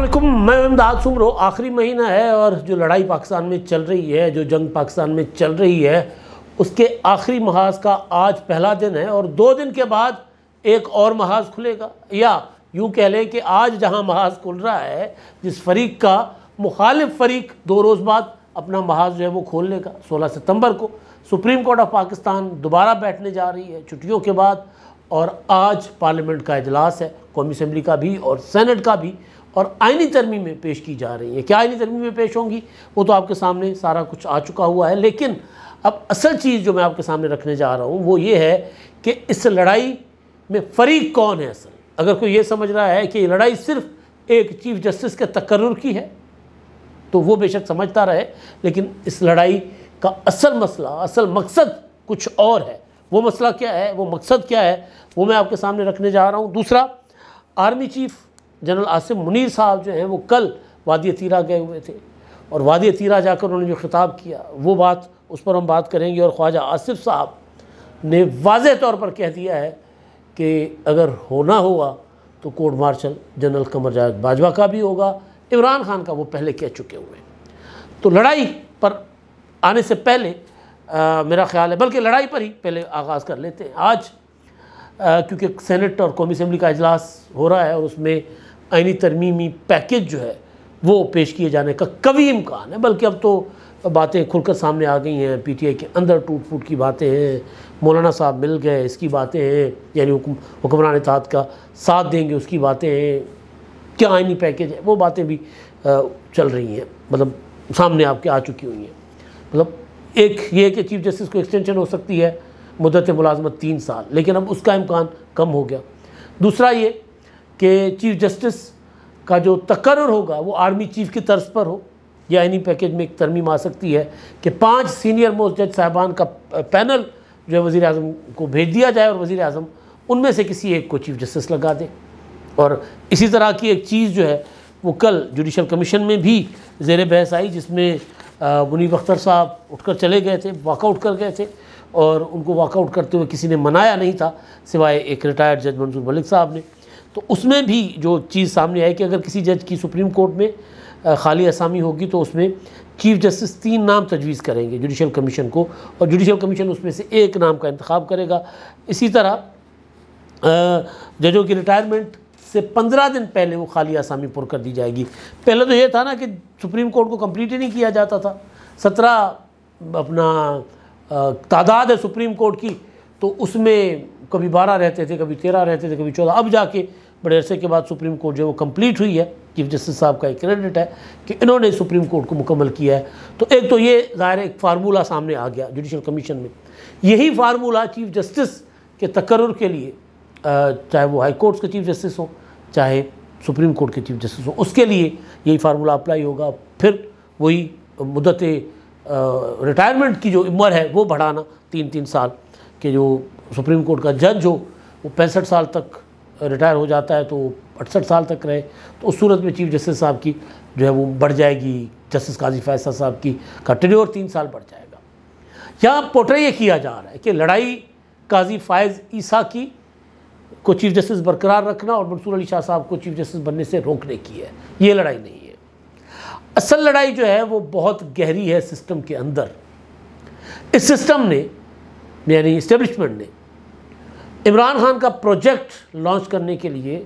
असलम मैं अमदाद हूँ आखिरी महीना है और जो लड़ाई पाकिस्तान में चल रही है जो जंग पाकिस्तान में चल रही है उसके आखिरी महाज का आज पहला दिन है और दो दिन के बाद एक और महाज खुलेगा या यूँ कह लें कि आज जहाँ महाज खुल रहा है जिस फरीक का मुखालिफ फरीक दो रोज़ बाद अपना महाज जो है वो खोल लेगा सोलह सितम्बर को सुप्रीम कोर्ट ऑफ पाकिस्तान दोबारा बैठने जा रही है छुट्टियों के बाद और आज पार्लियामेंट का अजलास है कौमी असम्बली का भी और सैनट का भी और आइनी तरमी में पेश की जा रही है क्या आइनी तरमी में पेश होंगी वो तो आपके सामने सारा कुछ आ चुका हुआ है लेकिन अब असल चीज़ जो मैं आपके सामने रखने जा रहा हूँ वो ये है कि इस लड़ाई में फरीक कौन है असल अगर कोई ये समझ रहा है कि ये लड़ाई सिर्फ एक चीफ जस्टिस के तकर्र की है तो वो बेशक समझता रहे लेकिन इस लड़ाई का असल मसला असल मकसद कुछ और है वो मसला क्या है वो मकसद क्या है वो मैं आपके सामने रखने जा रहा हूँ दूसरा army chief general Asif Munir साहब जो हैं वो कल वादी तीरा गए हुए थे और वादी तीरा जाकर उन्होंने जो खिताब किया वो बात उस पर हम बात करेंगे और ख्वाजा आसिफ साहब ने वाज तौर पर कह दिया है कि अगर होना होगा तो court martial general Qamar Javed Bajwa का भी होगा इमरान खान का वो पहले कह चुके हुए हैं तो लड़ाई पर आने से पहले आ, मेरा ख्याल है बल्कि लड़ाई पर ही पहले आगाज़ कर लेते हैं आज क्योंकि सेनेट और कौमी असम्बली का अजलास हो रहा है और उसमें आइनी तरमीमी पैकेज जो है वो पेश किए जाने का कभी इम्कान है बल्कि अब तो बातें खुलकर सामने आ गई हैं पी टी आई के अंदर टूट फूट की बातें हैं मौलाना साहब मिल गए इसकी बातें हैं यानी हुक्मरान इतिहाद का साथ देंगे उसकी बातें हैं क्या आइनी पैकेज है वो बातें भी चल रही हैं मतलब सामने आपके आ चुकी हुई हैं मतलब एक ये कि चीफ जस्टिस को एक्सटेंशन हो सकती है मुदत मुलाजमत तीन साल लेकिन अब उसका इम्कान कम हो गया दूसरा ये कि चीफ जस्टिस का जो तकर होगा वो आर्मी चीफ की तर्ज पर हो या इन्हीं पैकेज में एक तरमीम आ सकती है कि पाँच सीनियर मोस्ट जज साहबान का पैनल जो है वज़ी अजम को भेज दिया जाए और वज़ी अजम उनमें से किसी एक को चीफ जस्टिस लगा दें और इसी तरह की एक चीज़ जो है वो कल जुडिशल कमीशन में भी जेर बहस आई जिसमें मुनीब अख्तर साहब उठकर चले गए थे वाकआउट कर गए थे और उनको वाकआउट करते हुए किसी ने मनाया नहीं था सिवाय एक रिटायर्ड जज मंजूर मलिक साहब ने तो उसमें भी जो चीज़ सामने आई कि अगर किसी जज की सुप्रीम कोर्ट में खाली असामी होगी तो उसमें चीफ जस्टिस तीन नाम तजवीज़ करेंगे जुडिशल कमीशन को और जुडिशल कमीशन उसमें से एक नाम का इंतखब करेगा इसी तरह जजों की रिटायरमेंट से पंद्रह दिन पहले वो खाली आसामी पुर कर दी जाएगी पहले तो ये था ना कि सुप्रीम कोर्ट को कंप्लीट ही नहीं किया जाता था सत्रह अपना तादाद है सुप्रीम कोर्ट की तो उसमें कभी बारह रहते थे कभी तेरह रहते थे कभी चौदह अब जाके बड़े अरसे के बाद सुप्रीम कोर्ट जो वो कम्प्लीट हुई है चीफ जस्टिस साहब का एक क्रेडिट है कि इन्होंने सुप्रीम कोर्ट को मुकम्मल किया है तो एक तो ये ज़ाहिर एक फार्मूला सामने आ गया जुडिशल कमीशन में यही फार्मूला चीफ जस्टिस के तकर के लिए चाहे वो हाई कोर्ट्स के चीफ जस्टिस हों चाहे सुप्रीम कोर्ट के चीफ जस्टिस हों उसके लिए यही फार्मूला अप्लाई होगा फिर वही मुदत रिटायरमेंट की जो उम्र है वो बढ़ाना तीन तीन साल के जो सुप्रीम कोर्ट का जज हो वो पैंसठ साल तक रिटायर हो जाता है तो अड़सठ साल तक रहे तो उस सूरत में चीफ जस्टिस साहब की जो है वो बढ़ जाएगी जस्टिस काजी फैसला साहब की कंटिन्यू और तीन साल बढ़ जाएगा यहाँ पोर्ट्रे ये किया जा रहा है कि लड़ाई काजी फायज़ ईसा की को चीफ जस्टिस बरकरार रखना और मंसूर अली शाह साहब को चीफ जस्टिस बनने से रोकने की है ये लड़ाई नहीं है असल लड़ाई जो है वो बहुत गहरी है सिस्टम के अंदर इस सिस्टम ने यानी इस्टेब्लिशमेंट ने इमरान खान का प्रोजेक्ट लॉन्च करने के लिए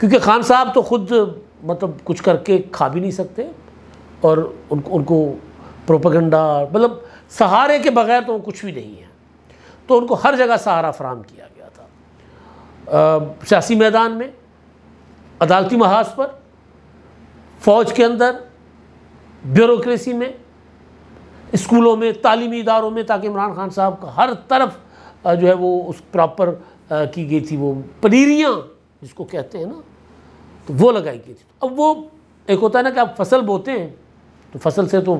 क्योंकि खान साहब तो खुद मतलब कुछ करके खा भी नहीं सकते और उनको उनको प्रोपागंडा मतलब सहारे के बगैर तो कुछ भी नहीं है तो उनको हर जगह सहारा फ्राहम किया गया था सियासी मैदान में अदालती महाज पर फ़ौज के अंदर ब्यूरोसी में स्कूलों में तालीमी इदारों में ताकि इमरान खान साहब का हर तरफ जो है वो उस प्रॉपर की गई थी वो पनीरियाँ जिसको कहते हैं ना तो वो लगाई गई थी अब वो एक होता है ना कि आप फसल बोते हैं तो फसल से तो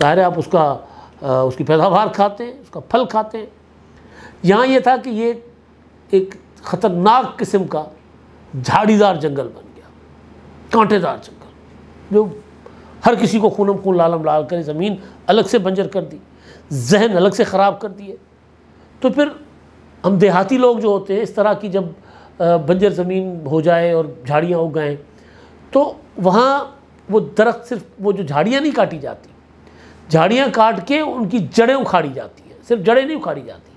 ज़ाहिर है आप उसका उसकी पैदावार खाते हैं उसका फल खाते हैं यहाँ ये था कि ये एक ख़तरनाक किस्म का झाड़ीदार जंगल बन गया कांटेदार जंगल जो हर किसी को खूनम खून लालम लाल कर ज़मीन अलग से बंजर कर दी जहन अलग से ख़राब कर दिए तो फिर हम देहाती लोग जो होते हैं इस तरह की जब बंजर ज़मीन हो जाए और झाड़ियाँ उग गए तो वहाँ वो दरख्त सिर्फ वो जो झाड़ियाँ नहीं काटी जाती झाड़ियाँ काट के उनकी जड़ें उखाड़ी जाती हैं सिर्फ जड़ें नहीं उखाड़ी जाती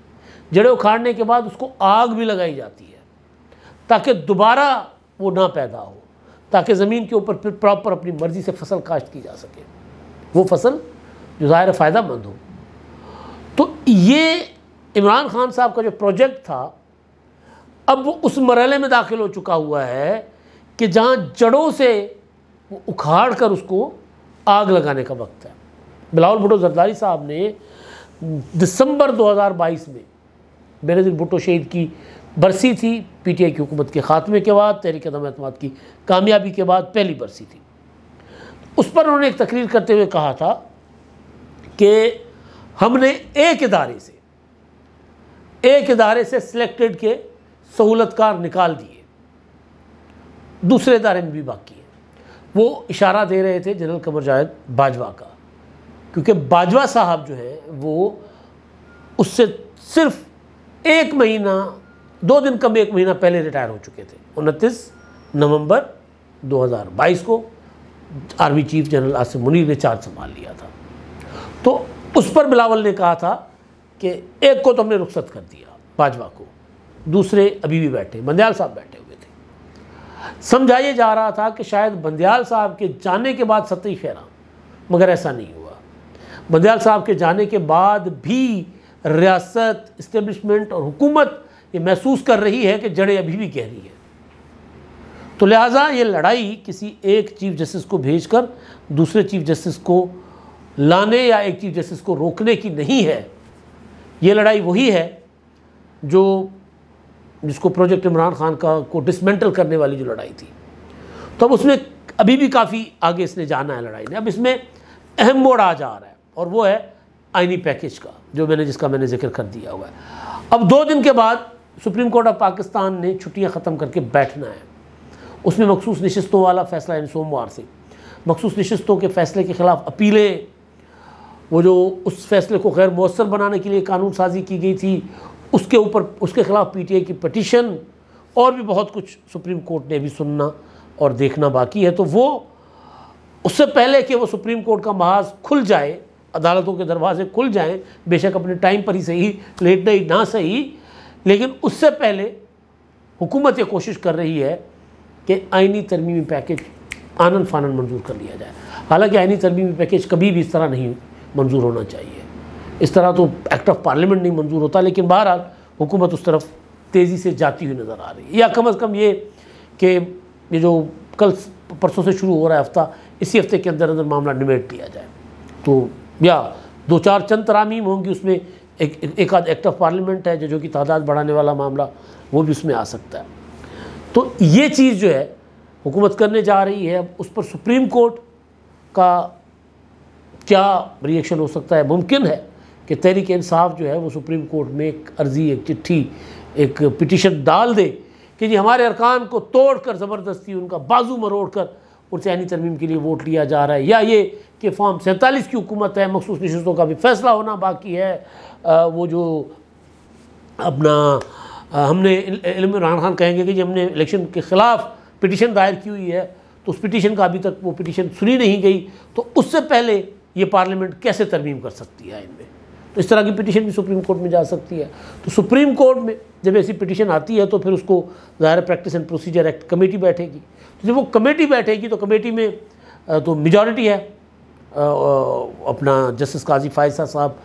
जड़ें उखाड़ने के बाद उसको आग भी लगाई जाती है ताकि दोबारा वो ना पैदा हो ताकि ज़मीन के ऊपर फिर प्रॉपर अपनी मर्ज़ी से फसल काश्त की जा सके वो फसल जो ज़ाहिर फ़ायदा मंद हो तो ये इमरान खान साहब का जो प्रोजेक्ट था अब वो उस मरहले में दाखिल हो चुका हुआ है कि जहाँ जड़ों से वो उखाड़ कर उसको आग लगाने का वक्त है बिलावल भुटो जरदारी साहब ने दिसंबर 2022 में बेनजी भुटो शहीद की बरसी थी पीटीआई की हुकूमत के ख़ात्मे के बाद तहरीक दम अतमाद की कामयाबी के बाद पहली बरसी थी उस पर उन्होंने एक तकरीर करते हुए कहा था कि हमने एक इदारे से एक इदारे से सिलेक्टेड के सहूलतकार निकाल दिए दूसरे इदारे में भी बाकी है वो इशारा दे रहे थे जनरल कमर जावेद बाजवा का क्योंकि बाजवा साहब जो है वो उससे सिर्फ एक महीना दो दिन कम एक महीना पहले रिटायर हो चुके थे उनतीस नवंबर 2022 को army chief general Asif Munir ने चार्ज संभाल लिया था तो उस पर बिलावल ने कहा था कि एक को तो हमने रुखसत कर दिया भाजपा को दूसरे अभी भी बैठे बंदयाल साहब बैठे हुए थे समझाइए जा रहा था कि शायद बंदयाल साहब के जाने के बाद सती खैराम मगर ऐसा नहीं हुआ बंदयाल साहब के जाने के बाद भी रियासत इस्टेब्लिशमेंट और हुकूमत ये महसूस कर रही है कि जड़ें अभी भी गहरी हैं तो लिहाजा ये लड़ाई किसी एक चीफ जस्टिस को भेजकर दूसरे चीफ जस्टिस को लाने या एक चीफ जस्टिस को रोकने की नहीं है ये लड़ाई वही है जो जिसको प्रोजेक्ट इमरान खान का को डिसमेंटल करने वाली जो लड़ाई थी तो अब उसमें अभी भी काफ़ी आगे इसने जाना है लड़ाई ने अब इसमें अहम मोड़ आ जा रहा है और वो है आइनी पैकेज का जो मैंने जिसका मैंने जिक्र कर दिया हुआ है अब दो दिन के बाद सुप्रीम कोर्ट ऑफ पाकिस्तान ने छुट्टियां ख़त्म करके बैठना है उसमें मखसूस नशस्तों वाला फैसला यानी सोमवार से मखसूस नशस्तों के फैसले के ख़िलाफ़ अपीलें वो जो उस फैसले को गैर मौसर बनाने के लिए कानून साजी की गई थी उसके ऊपर उसके ख़िलाफ़ पी टी आई की पटिशन और भी बहुत कुछ सुप्रीम कोर्ट ने भी सुनना और देखना बाकी है तो वो उससे पहले कि वो सुप्रीम कोर्ट का महाज खुल जाए अदालतों के दरवाजे खुल जाएं बेशक अपने टाइम पर ही सही लेट नहीं ना सही लेकिन उससे पहले हुकूमत ये कोशिश कर रही है कि आइनी तरमीमी पैकेज आनंद फानन मंजूर कर लिया जाए हालांकि आइनी तरमीमी पैकेज कभी भी इस तरह नहीं मंजूर होना चाहिए इस तरह तो एक्ट ऑफ पार्लियामेंट नहीं मंजूर होता लेकिन बहरहाल हुकूमत उस तरफ तेज़ी से जाती हुई नज़र आ रही है या कम अज़ कम ये कि ये जो कल परसों से शुरू हो रहा है हफ्ता इसी हफ्ते के अंदर अंदर मामला निमेट लिया जाए तो या दो चार चंद तरामीम होंगी उसमें एक एक आध एक्ट ऑफ पार्लियामेंट है जो जो कि तादाद बढ़ाने वाला मामला वो भी उसमें आ सकता है तो ये चीज़ जो है हुकूमत करने जा रही है अब उस पर सुप्रीम कोर्ट का क्या रिएक्शन हो सकता है मुमकिन है कि तहरीक इंसाफ जो है वो सुप्रीम कोर्ट में एक अर्जी एक चिट्ठी एक पिटिशन डाल दे कि जी हमारे अरकान को तोड़ कर ज़बरदस्ती उनका बाजू मरोड़ कर उनसे आनी तरमीम के लिए वोट लिया जा रहा है या ये कि फॉर्म सैंतालीस की हुकूमत है मखसूस नशस्तों का भी फैसला होना बाकी है आ, वो जो अपना आ, हमने इमरान खान कहेंगे कि जी हमने इलेक्शन के ख़िलाफ़ पिटिशन दायर की हुई है तो उस पिटिशन का अभी तक वो पिटिशन सुनी नहीं गई तो उससे पहले ये पार्लियामेंट कैसे तरमीम कर सकती है इनमें तो इस तरह की पिटिशन भी सुप्रीम कोर्ट में जा सकती है तो सुप्रीम कोर्ट में जब ऐसी पिटिशन आती है तो फिर उसको ज़ाहिर practice and procedure act committee बैठेगी तो जब वो कमेटी बैठेगी तो कमेटी में तो मेजॉरिटी है अपना जस्टिस काजी फायसा साहब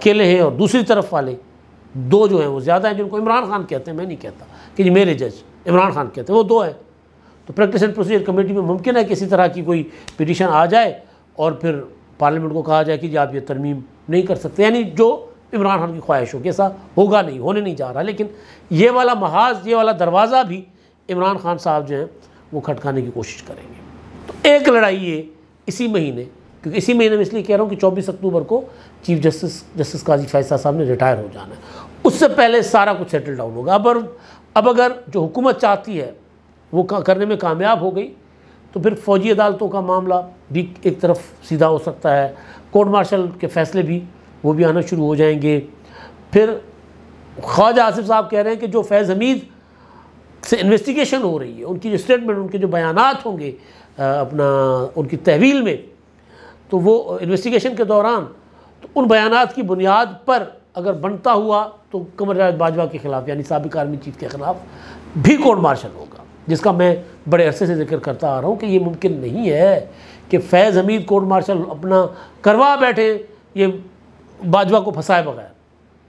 अकेले हैं और दूसरी तरफ वाले दो जो हैं वो ज़्यादा हैं जिनको इमरान खान कहते हैं मैं नहीं कहता कि जी मेरे जज इमरान खान कहते हैं वो दो हैं तो प्रैक्टिस एंड प्रोसीजर कमेटी में मुमकिन है कि इसी तरह की कोई पिटिशन आ जाए और फिर पार्लियामेंट को कहा जाए कि जी आप ये तरमीम नहीं कर सकते यानी जो इमरान खान की ख्वाहिश हो ऐसा होगा नहीं होने नहीं जा रहा लेकिन ये वाला महाज ये वाला दरवाज़ा भी इमरान खान साहब जो हैं वो खटकाने की कोशिश करेंगे तो एक लड़ाई ये इसी महीने क्योंकि इसी महीने में इसलिए कह रहा हूँ कि चौबीस अक्टूबर को चीफ जस्टिस जस्टिस काजी फैसला साहब ने रिटायर हो जाना है उससे पहले सारा कुछ सेटल डाउन होगा अब अब अगर जो हुकूमत चाहती है वो करने में कामयाब हो गई तो फिर फौजी अदालतों का मामला भी एक तरफ सीधा हो सकता है कोर्ट मार्शल के फैसले भी वो भी आना शुरू हो जाएंगे फिर ख्वाजा आसिफ साहब कह रहे हैं कि जो फैज़ हमीद से इन्वेस्टिगेशन हो रही है उनकी जो स्टेटमेंट उनके जो बयान होंगे अपना उनकी तहवील में तो वो इन्वेस्टिगेशन के दौरान तो उन बयान की बुनियाद पर अगर बनता हुआ तो कमर राज बाजवा के ख़िलाफ़ यानी सबक आर्मी चीफ के ख़िलाफ़ भी कोर्ट मार्शल होगा जिसका मैं बड़े अरसे से जिक्र करता आ रहा हूँ कि ये मुमकिन नहीं है कि फैज़ हमीद कोर्ट मार्शल अपना करवा बैठे ये बाजवा को फंसाए बगैर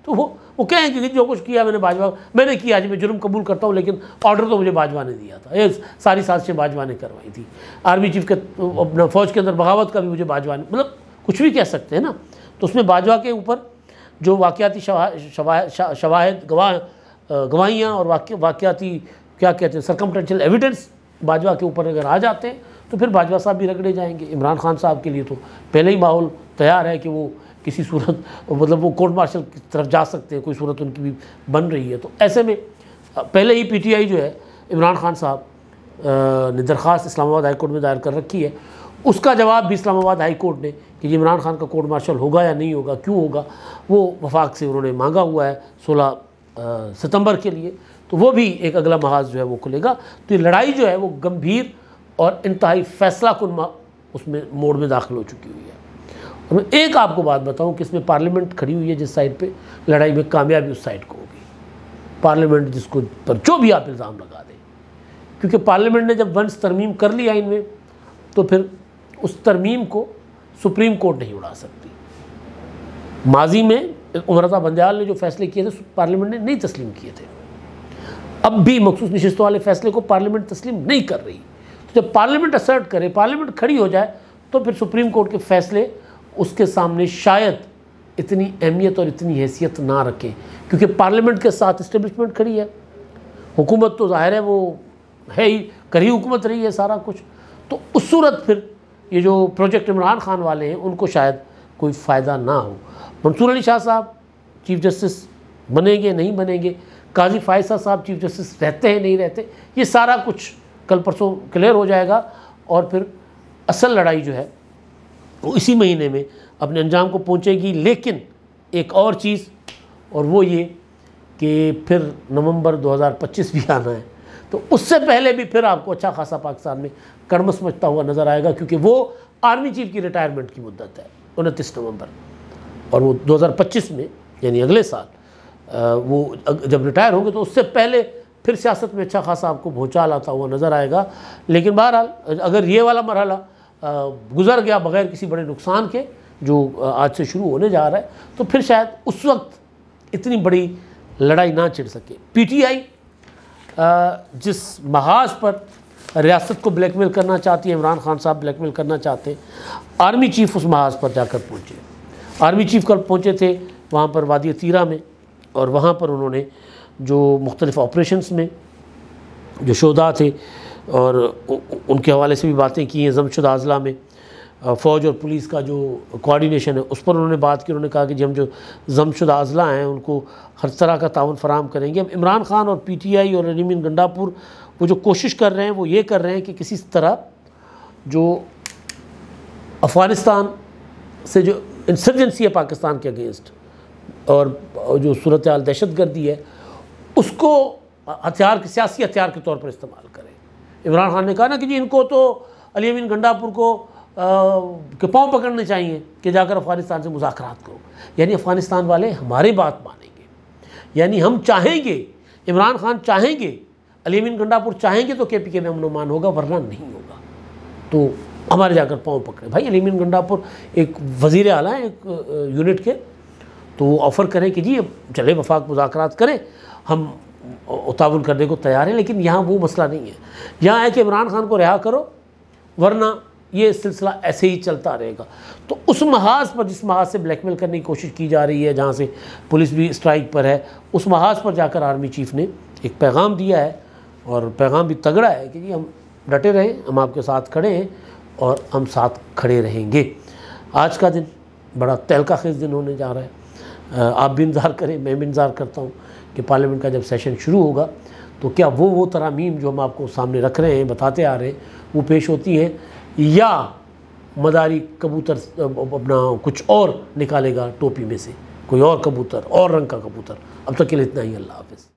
तो वो वो कहेंगे कि जो कुछ किया मैंने बाजवा मैंने किया आज मैं जुर्म कबूल करता हूँ लेकिन ऑर्डर तो मुझे बाजवा ने दिया था ये सारी साजिशें बाजवा ने करवाई थी आर्मी चीफ के अपना फ़ौज के अंदर बगावत का भी मुझे बाजवा ने मतलब कुछ भी कह सकते हैं ना तो उसमें बाजवा के ऊपर जो वाक़ाती शवाहद गवाह गवाहियाँ और वाकियाती वाक़ाती क्या कहते हैं सरकमटेंशियल एविडेंस बाजवा के ऊपर अगर आ जाते हैं तो फिर भाजपा साहब भी रगड़े जाएंगे इमरान खान साहब के लिए तो पहले ही माहौल तैयार है कि वो किसी सूरत मतलब वो कोर्ट मार्शल की तरफ जा सकते हैं कोई सूरत उनकी भी बन रही है तो ऐसे में पहले ही पीटीआई जो है इमरान खान साहब ने दरख्वास्त इस्लामाबाद हाईकोर्ट में दायर कर रखी है उसका जवाब भी इस्लामाबाद हाई कोर्ट ने कि इमरान खान का कोर्ट मार्शल होगा या नहीं होगा क्यों होगा वो वफाक से उन्होंने मांगा हुआ है सोलह सितंबर के लिए तो वो भी एक अगला महाज जो है वो खुलेगा तो ये लड़ाई जो है वो गंभीर और इंतहाई फैसला कन उसमें मोड़ में दाखिल हो चुकी हुई है और मैं एक आपको बात बताऊं कि इसमें पार्लियामेंट खड़ी हुई है जिस साइड पे लड़ाई में कामयाबी उस साइड को होगी पार्लियामेंट जिसको पर जो भी आप इल्ज़ाम लगा दें क्योंकि पार्लियामेंट ने जब वंस तरमीम कर ली आइन में तो फिर उस तरमीम को सुप्रीम कोर्ट नहीं उड़ा सकती माजी में उमरता बंदयाल ने जो फैसले किए थे पार्लियामेंट ने नहीं तस्लीम किए थे अब भी मखसूस नशस्तों वाले फैसले को पार्लियामेंट तस्लीम नहीं कर रही तो जब पार्लियामेंट असर्ट करे पार्लियामेंट खड़ी हो जाए तो फिर सुप्रीम कोर्ट के फैसले उसके सामने शायद इतनी अहमियत और इतनी हैसियत ना रखें क्योंकि पार्लियामेंट के साथ इस्टेब्लिशमेंट खड़ी है हुकूमत तो ज़ाहिर है वो है ही करी हुकूमत रही है सारा कुछ तो उस सूरत फिर ये जो प्रोजेक्ट इमरान खान वाले हैं उनको शायद कोई फ़ायदा ना हो मंसूर अली शाह साहब चीफ जस्टिस बनेंगे नहीं बनेंगे काजी फायसा साहब चीफ जस्टिस रहते हैं नहीं रहते ये सारा कुछ कल परसों क्लियर हो जाएगा और फिर असल लड़ाई जो है वो इसी महीने में अपने अंजाम को पहुँचेगी लेकिन एक और चीज़ और वो ये कि फिर नवंबर 2025 भी आना है तो उससे पहले भी फिर आपको अच्छा खासा पाकिस्तान में कर्म समझता हुआ नज़र आएगा क्योंकि वो आर्मी चीफ की रिटायरमेंट की मुद्दत है उनतीस नवंबर और वो 2025 में यानी अगले साल वो जब रिटायर होंगे तो उससे पहले फिर सियासत में अच्छा खासा आपको भूचाल आता हुआ नज़र आएगा लेकिन बहरहाल अगर ये वाला मरहला गुजर गया बगैर किसी बड़े नुकसान के जो आज से शुरू होने जा रहा है तो फिर शायद उस वक्त इतनी बड़ी लड़ाई ना छिड़ सके पीटीआई जिस महाज पर रियासत को ब्लैकमेल करना चाहती है इमरान खान साहब ब्लैकमेल करना चाहते हैं आर्मी चीफ उस महाज पर जाकर पहुँचे आर्मी चीफ कल पहुँचे थे वहाँ पर वादी तीरा में और वहाँ पर उन्होंने जो मुख्तलिफ़ ऑपरेशन में जो शोदा थे और उनके हवाले से भी बातें की हैं जमशुदा अजला में फ़ौज और पुलिस का जो कोऑर्डिनेशन है उस पर उन्होंने बात की उन्होंने कहा कि जी हम जो जमशुदा अजला हैं उनको हर तरह का ताउन फराम करेंगे अब इमरान खान और पी टी आई और रनीमिन गंडापुर वो जो कोशिश कर रहे हैं वो ये कर रहे हैं कि किसी तरह जो अफ़गानिस्तान से जो इंसर्जेंसी है पाकिस्तान के अगेंस्ट और जो सूरत दहशत गर्दी है उसको हथियार के सियासी हथियार के तौर पर इस्तेमाल करें इमरान खान ने कहा ना कि जी इनको तो अली अमीन गंडापुर को आ, के पाँव पकड़ने चाहिए कि जाकर अफ़गानिस्तान से मुजाकरात करो यानी अफ़गानिस्तान वाले हमारी बात मानेंगे यानी हम चाहेंगे इमरान खान चाहेंगे अली अमीन गंडापुर चाहेंगे तो के पी के में अमनोमान होगा वरना नहीं होगा तो हमारे जाकर पाँव पकड़े भाई अली अमीन गंडापुर एक वज़ी अला एक यूनिट के तो वो ऑफ़र करें कि जी अब चले वफाक मुजाकर करें हम उतावन करने को तैयार हैं लेकिन यहाँ वो मसला नहीं है यहाँ है कि इमरान खान को रिहा करो वरना ये सिलसिला ऐसे ही चलता रहेगा तो उस महाज पर जिस महाज से ब्लैकमेल करने की कोशिश की जा रही है जहाँ से पुलिस भी स्ट्राइक पर है उस महाज पर जाकर आर्मी चीफ ने एक पैगाम दिया है और पैगाम भी तगड़ा है कि जी हम डटे रहें हम आपके साथ खड़े हैं और हम साथ खड़े रहेंगे आज का दिन बड़ा तहलका खेज दिन होने जा रहा है आप भी इंतज़ार करें मैं भी इंतज़ार करता हूँ कि पार्लियामेंट का जब सेशन शुरू होगा तो क्या वो वो तरामीम जो हम आपको सामने रख रहे हैं बताते आ रहे हैं वो पेश होती हैं या मदारी कबूतर अपना कुछ और निकालेगा टोपी में से कोई और कबूतर और रंग का कबूतर अब तक के लिए इतना ही अल्लाह हाफिज़